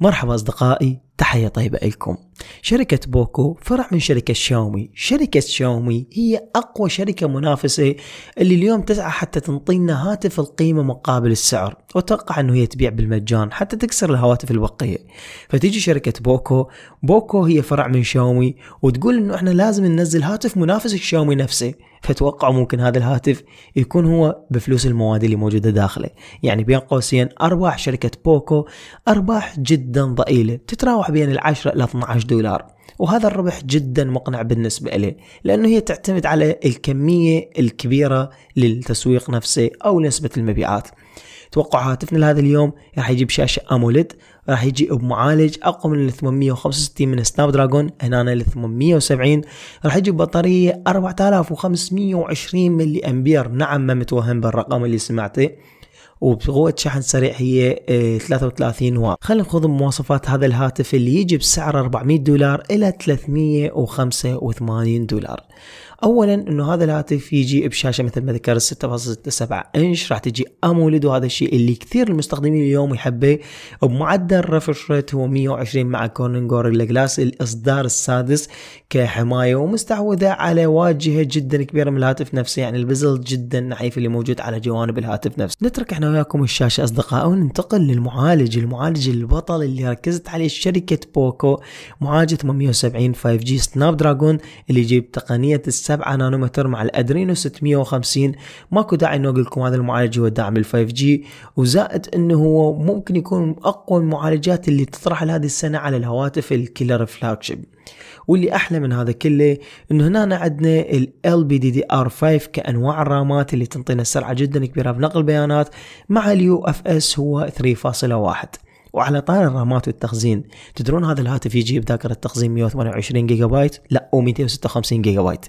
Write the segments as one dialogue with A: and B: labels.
A: مرحبا أصدقائي تحية طيبة لكم شركة بوكو فرع من شركة شاومي شركة شاومي هي أقوى شركة منافسة اللي اليوم تسعى حتى تنطينا هاتف القيمة مقابل السعر وتوقع أنه هي تبيع بالمجان حتى تكسر الهواتف البقية فتيجي شركة بوكو بوكو هي فرع من شاومي وتقول أنه إحنا لازم ننزل هاتف منافس شاومي نفسه فتوقعوا ممكن هذا الهاتف يكون هو بفلوس المواد اللي موجودة داخله يعني بين قوسين أرباح شركة بوكو أرباح جدا ضئيلة تتراوح بين العشرة إلى 12 دولار وهذا الربح جدا مقنع بالنسبة له لأنه هي تعتمد على الكمية الكبيرة للتسويق نفسه أو نسبة المبيعات توقع هاتفنا لهذا اليوم راح يجيب شاشة أموليد راح يجي بمعالج اقوى من ال 865 من سناب دراجون هنا ال 870 راح يجي ببطارية 4520 ملي امبير نعم ما متوهم بالرقم اللي سمعته وبقوة شحن سريع هي 33 آه، واط خلينا نخوض مواصفات هذا الهاتف اللي يجي بسعر 400 دولار إلى 385 دولار اولا انه هذا الهاتف يجي بشاشه مثل ما ذكرت 6.67 انش راح تجي اموليد وهذا الشيء اللي كثير المستخدمين اليوم يحبه بمعدل ريفرش ريت هو 120 مع كورنينج غوريلا جلاس الاصدار السادس كحمايه ومستحوذه على واجهه جدا كبيره من الهاتف نفسه يعني البزل جدا نحيف اللي موجود على جوانب الهاتف نفسه نترك احنا أنا وياكم الشاشة أصدقاء وننتقل للمعالج المعالج البطل اللي ركزت عليه شركة بوكو معالج 870 5G سناب دراجون اللي يجيب تقنية السبعة نانومتر مع الأدرينو 650 ماكو داعي انه اقول لكم هذا المعالج هو داعم ال 5G وزائد انه هو ممكن يكون اقوى المعالجات اللي تطرح لهذه السنة على الهواتف الكيلر فلاج واللي احلى من هذا كله انه هنا عندنا ال بي دي دي ار 5 كانواع الرامات اللي تنطينا سرعه جدا كبيره بنقل بيانات مع اليو اف اس هو 3.1 وعلى طار الرامات والتخزين تدرون هذا الهاتف يجيب ذاكرة تخزين 128 جيجا بايت لا و 256 جيجا بايت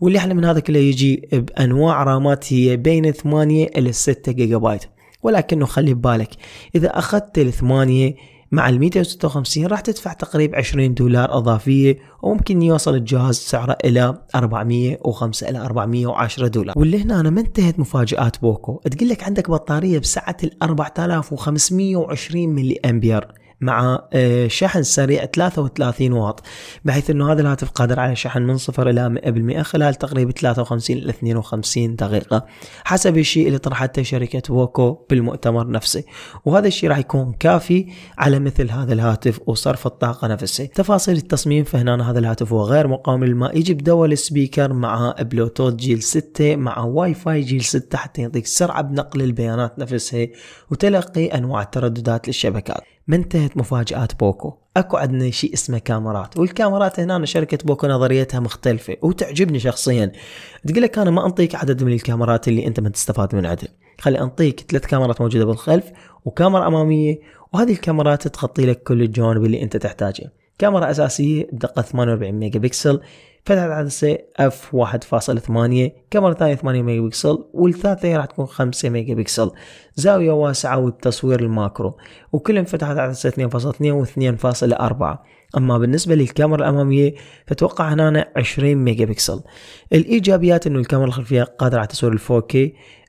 A: واللي احلى من هذا كله يجي بانواع رامات هي بين 8 الى 6 جيجا بايت ولكنه خلي ببالك اذا اخذت ال 8 مع ال 156 راح تدفع تقريبا 20 دولار اضافيه وممكن يوصل الجهاز سعره الى 405 الى 410 دولار واللي هنا أنا ما انتهت مفاجات بوكو تقول لك عندك بطاريه بسعه ال 4520 ملي امبير مع آه، شحن سريع 33 واط بحيث انه هذا الهاتف قادر على شحن من 0 الى 100% خلال تقريبا 53 الى 52 دقيقة حسب الشيء اللي طرحته شركة ووكو بالمؤتمر نفسه وهذا الشيء راح يكون كافي على مثل هذا الهاتف وصرف الطاقة نفسه تفاصيل التصميم فهنا هذا الهاتف هو غير مقاوم للماء يجي بدول سبيكر مع بلوتوت جيل 6 مع واي فاي جيل 6 حتى يعطيك سرعة بنقل البيانات نفسها وتلقي انواع الترددات للشبكات ما انتهت مفاجآت بوكو اكو عندنا شيء اسمه كاميرات والكاميرات هنا شركة بوكو نظريتها مختلفة وتعجبني شخصيا تقول لك انا ما انطيك عدد من الكاميرات اللي انت ما تستفاد من عدل خلي انطيك ثلاث كاميرات موجودة بالخلف وكاميرا امامية وهذه الكاميرات تغطي لك كل الجوانب اللي انت تحتاجها كاميرا اساسية بدقة 48 ميجا بكسل فتحت عدسة اف 1.8 كاميرا ثانية 8 ميجا بكسل والثالثة راح تكون 5 ميجا بكسل زاوية واسعة والتصوير الماكرو وكلهم فتحت عدسة 2.2 و 2.4 اما بالنسبه للكاميرا الاماميه فتوقع هنا 20 ميجا بكسل الايجابيات انه الكاميرا الخلفيه قادره على تصوير ال 4K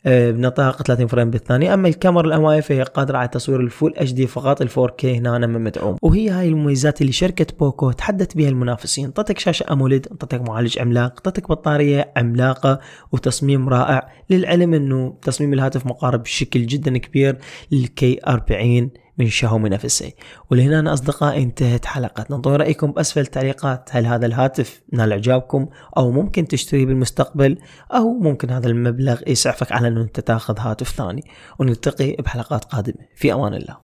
A: بنطاق 30 فريم بالثانيه اما الكاميرا الاماميه فهي قادره على تصوير الفول اتش دي فقط ال 4K هنا لما مدعوم وهي هاي المميزات اللي شركه بوكو تحدث بها المنافسين انطتك شاشه اموليد انطتك معالج عملاق انطتك بطاريه عملاقه وتصميم رائع للعلم انه تصميم الهاتف مقارب بشكل جدا كبير للكي 40 من شاومي نفسه ولهنا أصدقائي انتهت حلقتنا انطوا رأيكم بأسفل التعليقات هل هذا الهاتف نال إعجابكم أو ممكن تشتريه بالمستقبل أو ممكن هذا المبلغ يسعفك على أنه أنت تاخذ هاتف ثاني ونلتقي بحلقات قادمة في أمان الله